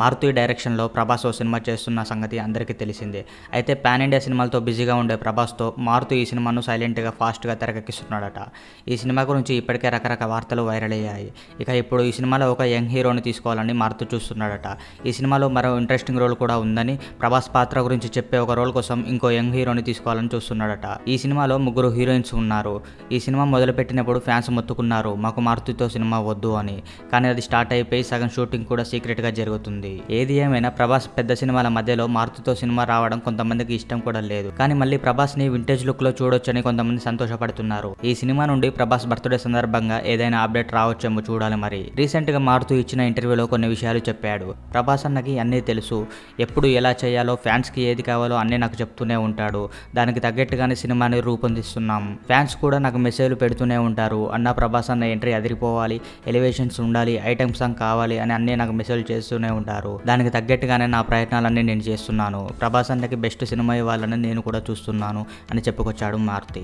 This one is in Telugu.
మారుతి డైరెక్షన్లో ప్రభాస్ ఓ సినిమా చేస్తున్న సంగతి అందరికీ తెలిసిందే అయితే పాన్ ఇండియా సినిమాలతో బిజీగా ఉండే ప్రభాస్తో మారుతి ఈ సినిమాను సైలెంట్గా ఫాస్ట్గా తెరకెక్కిస్తున్నాడట ఈ సినిమా గురించి ఇప్పటికే రకరకాల వార్తలు వైరల్ అయ్యాయి ఇక ఇప్పుడు ఈ సినిమాలో ఒక యంగ్ హీరోని తీసుకోవాలని మారుతి చూస్తున్నాడట ఈ సినిమాలో మరో ఇంట్రెస్టింగ్ రోల్ కూడా ఉందని ప్రభాస్ పాత్ర గురించి చెప్పే ఒక రోల్ కోసం ఇంకో యంగ్ హీరోని తీసుకోవాలని చూస్తున్నాడట ఈ సినిమాలో ముగ్గురు హీరోయిన్స్ ఉన్నారు ఈ సినిమా మొదలుపెట్టినప్పుడు ఫ్యాన్స్ మొత్తుకున్నారు మాకు మారుతితో సినిమా వద్దు అని కానీ అది స్టార్ట్ అయిపోయి సగం షూటింగ్ కూడా సీక్రెట్గా జరుగుతుంది ఉంది ఏది ఏమైనా ప్రభాస్ పెద్ద సినిమాల మధ్యలో మారుతుతో సినిమా రావడం కొంతమందికి ఇష్టం కూడా లేదు కానీ మళ్ళీ ప్రభాస్ ని వింటేజ్ లుక్ లో చూడొచ్చని కొంతమంది సంతోషపడుతున్నారు ఈ సినిమా నుండి ప్రభాస్ బర్త్డే సందర్భంగా ఏదైనా అప్డేట్ రావచ్చేమో చూడాలి మరి రీసెంట్ గా మారుతూ ఇచ్చిన ఇంటర్వ్యూలో కొన్ని విషయాలు చెప్పాడు ప్రభాస్ అన్నకి అన్నీ తెలుసు ఎప్పుడు ఎలా చేయాలో ఫ్యాన్స్ కి ఏది కావాలో అన్నీ నాకు చెప్తూనే ఉంటాడు దానికి తగ్గట్టుగానే సినిమాని రూపొందిస్తున్నాం ఫ్యాన్స్ కూడా నాకు మెసేజ్లు పెడుతూనే ఉంటారు అన్న ప్రభాస్ అన్న ఎంట్రీ అదిరిపోవాలి ఎలివేషన్స్ ఉండాలి ఐటమ్ సాంగ్ కావాలి అని అన్నీ నాకు మెసేజ్ చేస్తూనే ఉంటారు అంటారు దానికి తగ్గట్టుగానే నా ప్రయత్నాలన్నీ నేను చేస్తున్నాను ప్రభాస్ అన్నకి బెస్ట్ సినిమా ఇవ్వాలని నేను కూడా చూస్తున్నాను అని చెప్పుకొచ్చాడు మారుతి